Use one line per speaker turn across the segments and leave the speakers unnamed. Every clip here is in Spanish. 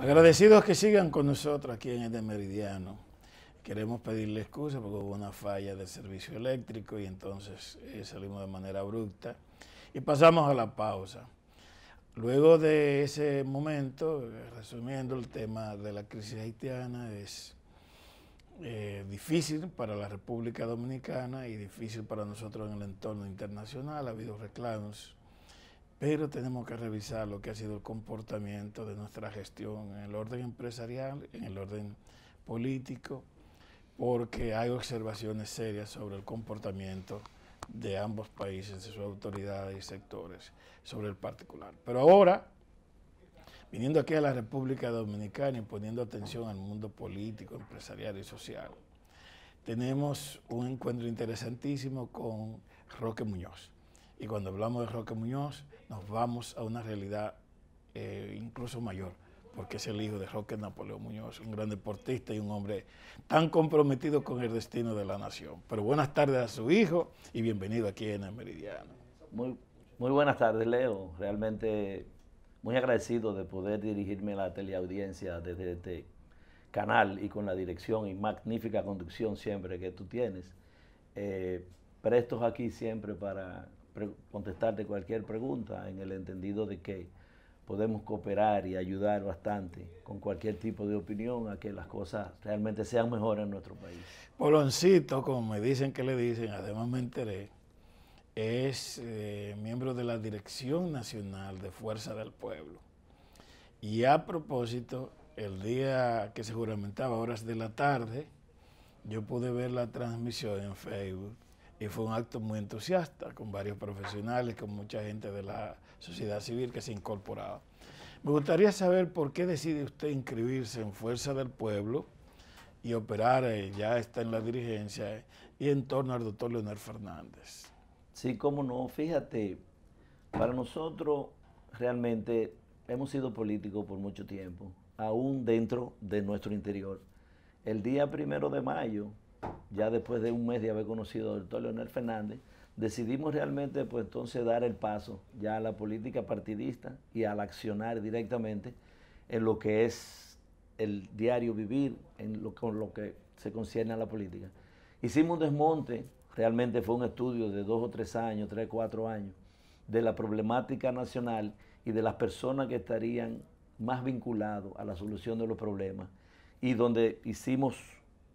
Agradecidos que sigan con nosotros aquí en este meridiano. Queremos pedirle excusa porque hubo una falla del servicio eléctrico y entonces eh, salimos de manera abrupta y pasamos a la pausa. Luego de ese momento, resumiendo, el tema de la crisis haitiana es eh, difícil para la República Dominicana y difícil para nosotros en el entorno internacional. Ha habido reclamos pero tenemos que revisar lo que ha sido el comportamiento de nuestra gestión en el orden empresarial, en el orden político, porque hay observaciones serias sobre el comportamiento de ambos países, de sus autoridades y sectores, sobre el particular. Pero ahora, viniendo aquí a la República Dominicana y poniendo atención al mundo político, empresarial y social, tenemos un encuentro interesantísimo con Roque Muñoz. Y cuando hablamos de Roque Muñoz, nos vamos a una realidad eh, incluso mayor, porque es el hijo de Roque Napoleón Muñoz, un gran deportista y un hombre tan comprometido con el destino de la nación. Pero buenas tardes a su hijo y bienvenido aquí en el Meridiano. Muy,
muy buenas tardes, Leo. Realmente muy agradecido de poder dirigirme a la teleaudiencia desde este canal y con la dirección y magnífica conducción siempre que tú tienes. Eh, prestos aquí siempre para contestarte cualquier pregunta en el entendido de que podemos cooperar y ayudar bastante con cualquier tipo de opinión a que las cosas realmente sean mejores en nuestro país.
Poloncito, como me dicen que le dicen, además me enteré, es eh, miembro de la Dirección Nacional de Fuerza del Pueblo. Y a propósito, el día que se juramentaba, horas de la tarde, yo pude ver la transmisión en Facebook y fue un acto muy entusiasta, con varios profesionales, con mucha gente de la sociedad civil que se incorporaba. Me gustaría saber por qué decide usted inscribirse en Fuerza del Pueblo y operar, eh, ya está en la dirigencia, y en torno al doctor Leonel Fernández. Sí, cómo no. Fíjate,
para nosotros realmente hemos sido políticos por mucho tiempo, aún dentro de nuestro interior. El día primero de mayo ya después de un mes de haber conocido al doctor Leonel Fernández, decidimos realmente pues entonces dar el paso ya a la política partidista y al accionar directamente en lo que es el diario vivir, en lo, con lo que se concierne a la política. Hicimos un desmonte, realmente fue un estudio de dos o tres años, tres, o cuatro años, de la problemática nacional y de las personas que estarían más vinculados a la solución de los problemas y donde hicimos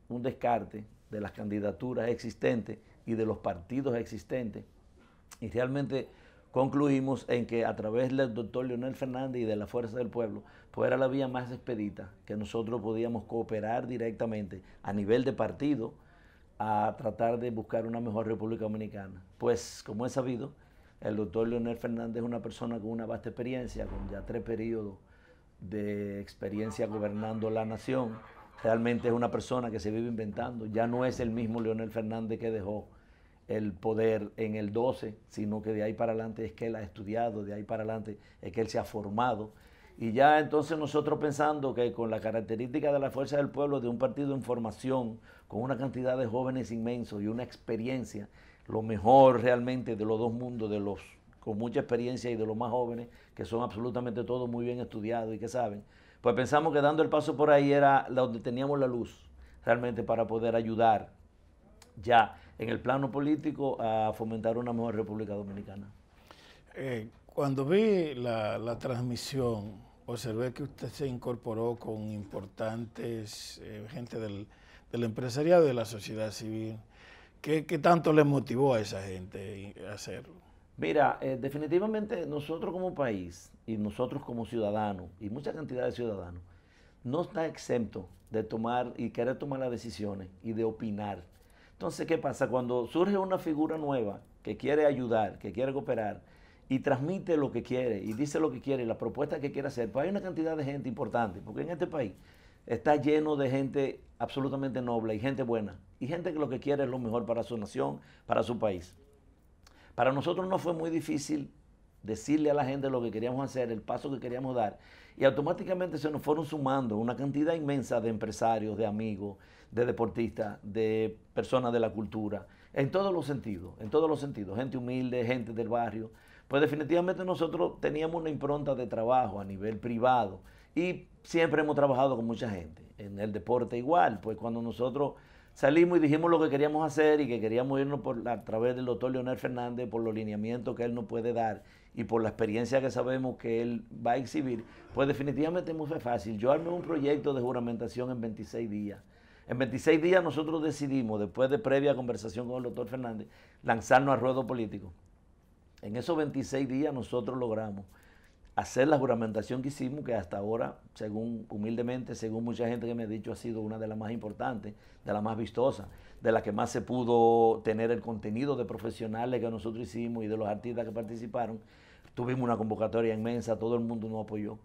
un descarte de las candidaturas existentes y de los partidos existentes. Y realmente concluimos en que a través del doctor Leonel Fernández y de la Fuerza del Pueblo, pues era la vía más expedita, que nosotros podíamos cooperar directamente a nivel de partido a tratar de buscar una mejor República Dominicana. Pues como es sabido, el doctor Leonel Fernández es una persona con una vasta experiencia, con ya tres periodos de experiencia gobernando la nación realmente es una persona que se vive inventando. Ya no es el mismo Leonel Fernández que dejó el poder en el 12, sino que de ahí para adelante es que él ha estudiado, de ahí para adelante es que él se ha formado. Y ya entonces nosotros pensando que con la característica de la fuerza del pueblo, de un partido en formación, con una cantidad de jóvenes inmensos y una experiencia, lo mejor realmente de los dos mundos, de los con mucha experiencia y de los más jóvenes, que son absolutamente todos muy bien estudiados y que saben, pues pensamos que dando el paso por ahí era donde teníamos la luz realmente para poder ayudar ya en el plano político a fomentar una mejor República Dominicana.
Eh, cuando vi la, transmisión, observé que usted se incorporó con importantes eh, gente del, empresariado y de la sociedad civil. ¿Qué, ¿Qué tanto le motivó a esa gente a hacerlo? Mira, eh,
definitivamente nosotros como país y nosotros como ciudadanos y mucha cantidad de ciudadanos no está exento de tomar y querer tomar las decisiones y de opinar. Entonces, ¿qué pasa? Cuando surge una figura nueva que quiere ayudar, que quiere cooperar y transmite lo que quiere y dice lo que quiere y la propuesta que quiere hacer, pues hay una cantidad de gente importante, porque en este país está lleno de gente absolutamente noble y gente buena y gente que lo que quiere es lo mejor para su nación, para su país. Para nosotros no fue muy difícil decirle a la gente lo que queríamos hacer, el paso que queríamos dar, y automáticamente se nos fueron sumando una cantidad inmensa de empresarios, de amigos, de deportistas, de personas de la cultura, en todos los sentidos, en todos los sentidos, gente humilde, gente del barrio. Pues definitivamente nosotros teníamos una impronta de trabajo a nivel privado y siempre hemos trabajado con mucha gente. En el deporte igual, pues cuando nosotros salimos y dijimos lo que queríamos hacer y que queríamos irnos por, a través del doctor Leonel Fernández por los lineamientos que él nos puede dar y por la experiencia que sabemos que él va a exhibir, pues definitivamente no fue fácil. Yo armé un proyecto de juramentación en 26 días. En 26 días nosotros decidimos, después de previa conversación con el doctor Fernández, lanzarnos a ruedo político. En esos 26 días nosotros logramos hacer la juramentación que hicimos, que hasta ahora, según humildemente, según mucha gente que me ha dicho, ha sido una de las más importantes, de las más vistosas, de las que más se pudo tener el contenido de profesionales que nosotros hicimos y de los artistas que participaron. Tuvimos una convocatoria inmensa, todo el mundo nos apoyó.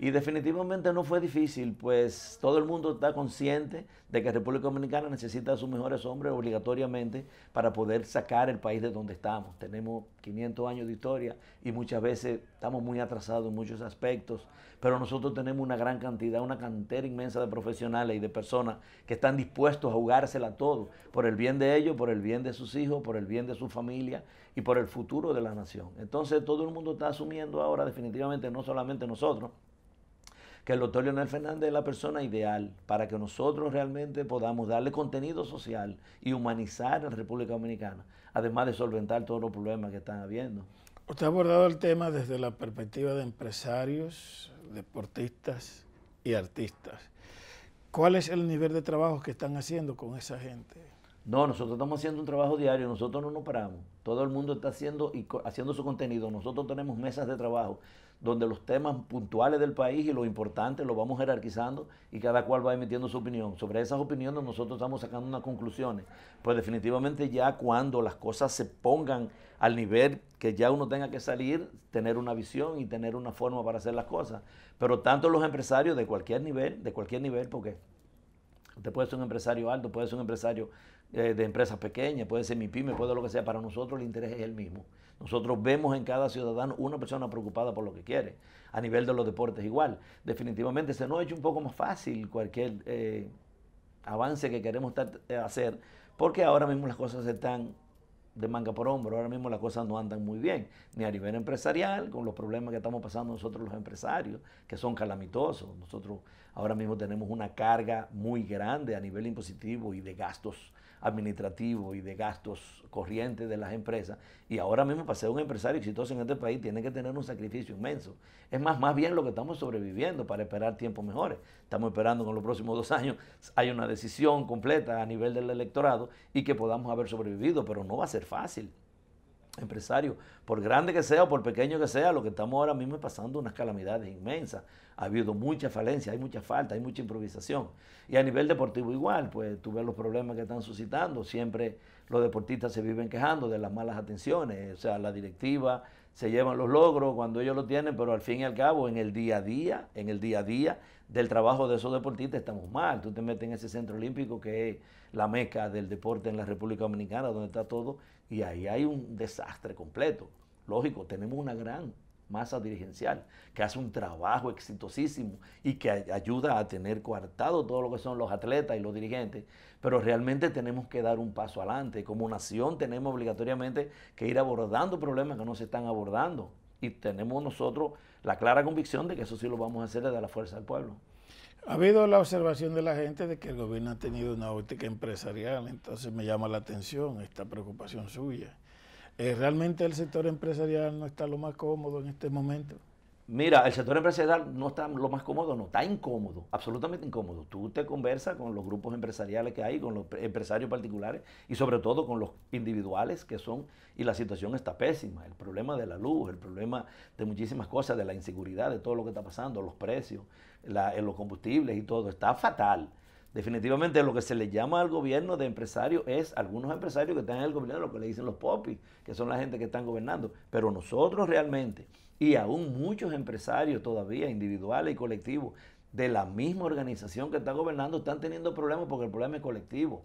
Y definitivamente no fue difícil, pues todo el mundo está consciente de que República Dominicana necesita a sus mejores hombres obligatoriamente para poder sacar el país de donde estamos. Tenemos 500 años de historia y muchas veces estamos muy atrasados en muchos aspectos, pero nosotros tenemos una gran cantidad, una cantera inmensa de profesionales y de personas que están dispuestos a jugársela todo, por el bien de ellos, por el bien de sus hijos, por el bien de su familia y por el futuro de la nación. Entonces todo el mundo está asumiendo ahora definitivamente, no solamente nosotros, que el doctor Leonel Fernández es la persona ideal para que nosotros realmente podamos darle contenido social y
humanizar a la República Dominicana, además de solventar todos los problemas que están habiendo. Usted ha abordado el tema desde la perspectiva de empresarios, deportistas y artistas. ¿Cuál es el nivel de trabajo que están haciendo con esa gente?
No, nosotros estamos haciendo un trabajo diario, nosotros no nos paramos. Todo el mundo está haciendo y haciendo su contenido. Nosotros tenemos mesas de trabajo donde los temas puntuales del país y lo importante lo vamos jerarquizando y cada cual va emitiendo su opinión. Sobre esas opiniones nosotros estamos sacando unas conclusiones. Pues definitivamente ya cuando las cosas se pongan al nivel que ya uno tenga que salir, tener una visión y tener una forma para hacer las cosas. Pero tanto los empresarios de cualquier nivel, de cualquier nivel, porque Usted puede ser un empresario alto, puede ser un empresario eh, de empresas pequeñas, puede ser mi pyme, puede ser lo que sea. Para nosotros el interés es el mismo. Nosotros vemos en cada ciudadano una persona preocupada por lo que quiere. A nivel de los deportes igual. Definitivamente se nos ha hecho un poco más fácil cualquier eh, avance que queremos eh, hacer, porque ahora mismo las cosas están de manga por hombro. Ahora mismo las cosas no andan muy bien, ni a nivel empresarial, con los problemas que estamos pasando nosotros los empresarios, que son calamitosos. Nosotros ahora mismo tenemos una carga muy grande a nivel impositivo y de gastos administrativo y de gastos corrientes de las empresas. Y ahora mismo para ser un empresario exitoso en este país tiene que tener un sacrificio inmenso. Es más, más bien lo que estamos sobreviviendo para esperar tiempos mejores. Estamos esperando que en los próximos dos años haya una decisión completa a nivel del electorado y que podamos haber sobrevivido, pero no va a ser fácil empresarios, por grande que sea o por pequeño que sea, lo que estamos ahora mismo es pasando unas calamidades inmensas. Ha habido mucha falencia, hay mucha falta, hay mucha improvisación. Y a nivel deportivo igual, pues tú ves los problemas que están suscitando. Siempre los deportistas se viven quejando de las malas atenciones, o sea, la directiva, se llevan los logros cuando ellos lo tienen, pero al fin y al cabo, en el día a día, en el día a día del trabajo de esos deportistas estamos mal. Tú te metes en ese centro olímpico que es la meca del deporte en la República Dominicana, donde está todo, y ahí hay un desastre completo. Lógico, tenemos una gran masa dirigencial, que hace un trabajo exitosísimo y que ayuda a tener coartado todo lo que son los atletas y los dirigentes, pero realmente tenemos que dar un paso adelante. Como nación tenemos obligatoriamente que ir abordando problemas que no se están abordando
y tenemos nosotros la clara convicción de que eso sí lo vamos a hacer desde la fuerza del pueblo. Ha habido la observación de la gente de que el gobierno ha tenido una óptica empresarial, entonces me llama la atención esta preocupación suya. Eh, ¿Realmente el sector empresarial no está lo más cómodo en este momento? Mira, el sector empresarial no está lo más cómodo, no, está incómodo,
absolutamente incómodo. Tú te conversas con los grupos empresariales que hay, con los empresarios particulares y sobre todo con los individuales que son, y la situación está pésima. El problema de la luz, el problema de muchísimas cosas, de la inseguridad, de todo lo que está pasando, los precios, la, eh, los combustibles y todo, está fatal. Definitivamente lo que se le llama al gobierno de empresarios es algunos empresarios que están en el gobierno, lo que le dicen los popis, que son la gente que están gobernando. Pero nosotros realmente, y aún muchos empresarios todavía, individuales y colectivos, de la misma organización que está gobernando, están teniendo problemas porque el problema es colectivo.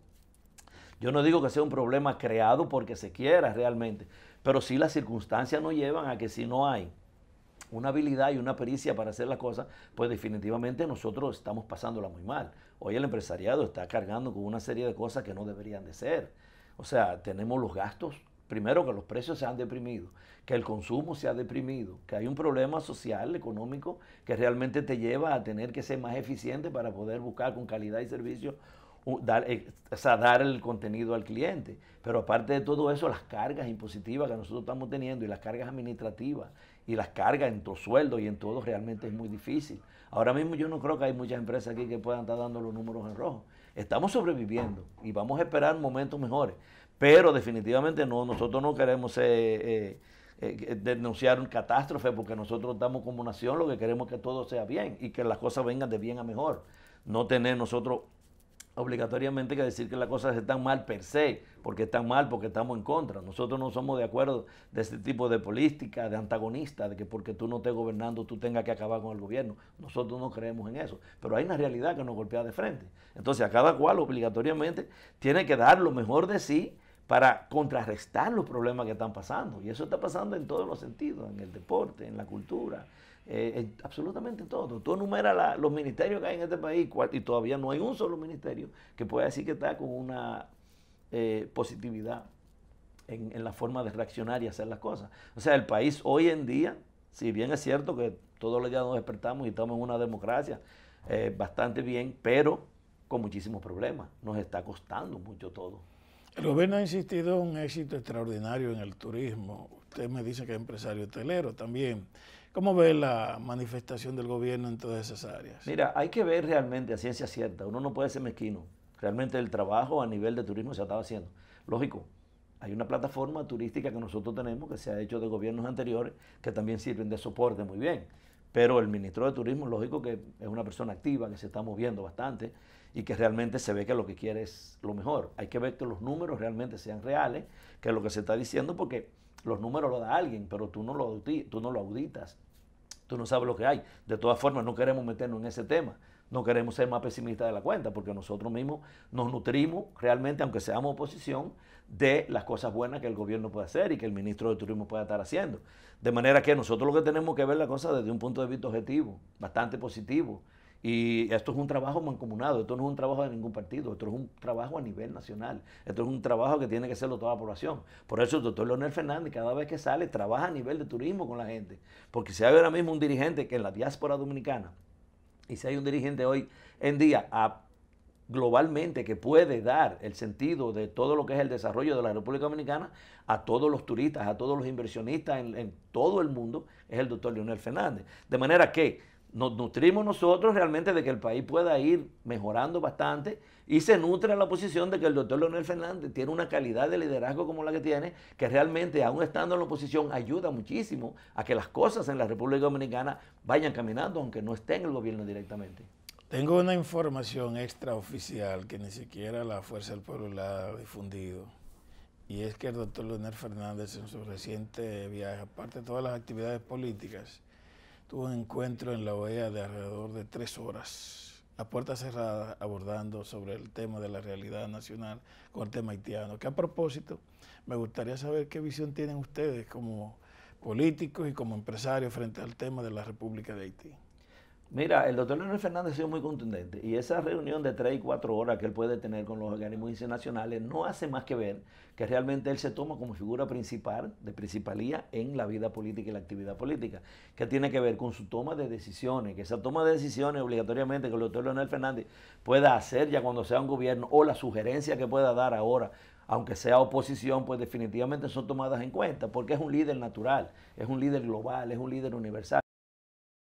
Yo no digo que sea un problema creado porque se quiera realmente, pero si las circunstancias nos llevan a que si no hay una habilidad y una pericia para hacer las cosas, pues definitivamente nosotros estamos pasándola muy mal. Hoy el empresariado está cargando con una serie de cosas que no deberían de ser. O sea, tenemos los gastos, primero que los precios se han deprimido, que el consumo se ha deprimido, que hay un problema social, económico, que realmente te lleva a tener que ser más eficiente para poder buscar con calidad y servicio dar, eh, o sea, dar el contenido al cliente. Pero aparte de todo eso, las cargas impositivas que nosotros estamos teniendo y las cargas administrativas y las cargas en tu sueldo y en todo realmente es muy difícil. Ahora mismo yo no creo que hay muchas empresas aquí que puedan estar dando los números en rojo. Estamos sobreviviendo y vamos a esperar momentos mejores. Pero definitivamente no, nosotros no queremos eh, eh, eh, denunciar un catástrofe porque nosotros estamos como nación lo que queremos que todo sea bien y que las cosas vengan de bien a mejor. No tener nosotros obligatoriamente que decir que las cosas están mal per se, porque están mal, porque estamos en contra. Nosotros no somos de acuerdo de este tipo de política, de antagonista, de que porque tú no estés gobernando tú tengas que acabar con el gobierno. Nosotros no creemos en eso, pero hay una realidad que nos golpea de frente. Entonces a cada cual obligatoriamente tiene que dar lo mejor de sí para contrarrestar los problemas que están pasando. Y eso está pasando en todos los sentidos, en el deporte, en la cultura, eh, en absolutamente todo. Tú enumeras los ministerios que hay en este país y todavía no hay un solo ministerio que pueda decir que está con una eh, positividad en, la forma de reaccionar y hacer las cosas. O sea, el país hoy en día, si bien es cierto que todos los días nos despertamos y estamos en una democracia eh, bastante bien, pero con muchísimos problemas. Nos está costando mucho todo.
El gobierno ha insistido en un éxito extraordinario en el turismo. Usted me dice que es empresario hotelero también. ¿Cómo ve la manifestación del gobierno en todas esas áreas? Mira, hay que ver
realmente a ciencia cierta. Uno no puede ser mezquino. Realmente el trabajo a nivel de turismo se ha estado haciendo. Lógico, hay una plataforma turística que nosotros tenemos que se ha hecho de gobiernos anteriores que también sirven de soporte muy bien pero el ministro de Turismo, lógico que es una persona activa, que se está moviendo bastante y que realmente se ve que lo que quiere es lo mejor. Hay que ver que los números realmente sean reales, que es lo que se está diciendo, porque los números lo da alguien, pero tú no lo, tú no lo auditas, tú no sabes lo que hay. De todas formas, no queremos meternos en ese tema. No queremos ser más pesimistas de la cuenta, porque nosotros mismos nos nutrimos realmente, aunque seamos oposición, de las cosas buenas que el gobierno puede hacer y que el ministro de Turismo pueda estar haciendo. De manera que nosotros lo que tenemos que ver la cosa desde un punto de vista objetivo, bastante positivo. Y esto es un trabajo mancomunado, esto no es un trabajo de ningún partido, esto es un trabajo a nivel nacional, esto es un trabajo que tiene que hacerlo toda la población. Por eso el doctor Leonel Fernández cada vez que sale trabaja a nivel de turismo con la gente, porque si hay ahora mismo un dirigente que en la diáspora dominicana, y si hay un dirigente hoy en día a globalmente que puede dar el sentido de todo lo que es el desarrollo de la República Dominicana a todos los turistas, a todos los inversionistas en, todo el mundo, es el doctor Leonel Fernández. De manera que nos nutrimos nosotros realmente de que el país pueda ir mejorando bastante y se nutre la posición de que el doctor Leonel Fernández tiene una calidad de liderazgo como la que tiene, que realmente aún estando en la oposición ayuda muchísimo a que las cosas en la República Dominicana vayan caminando, aunque no esté en el gobierno directamente.
Tengo una información extraoficial que ni siquiera la Fuerza del Pueblo la ha difundido. Y es que el doctor Leonel Fernández en su reciente viaje, aparte de todas las actividades políticas, tuvo un encuentro en la OEA de alrededor de tres horas, a puertas cerradas, abordando sobre el tema de la realidad nacional con el tema haitiano. Que a propósito, me gustaría saber qué visión tienen ustedes como políticos y como empresarios frente al tema de la República de Haití.
Mira, el doctor Leonel
Fernández ha sido muy contundente
y esa reunión de tres y cuatro horas que él puede tener con los organismos internacionales no hace más que ver que realmente él se toma como figura principal, de principalía en la vida política y la actividad política, que tiene que ver con su toma de decisiones, que esa toma de decisiones obligatoriamente que el doctor Leonel Fernández pueda hacer ya cuando sea un gobierno o la sugerencia que pueda dar ahora aunque sea oposición, pues definitivamente son tomadas en cuenta, porque es un líder natural, es un líder global, es un líder universal.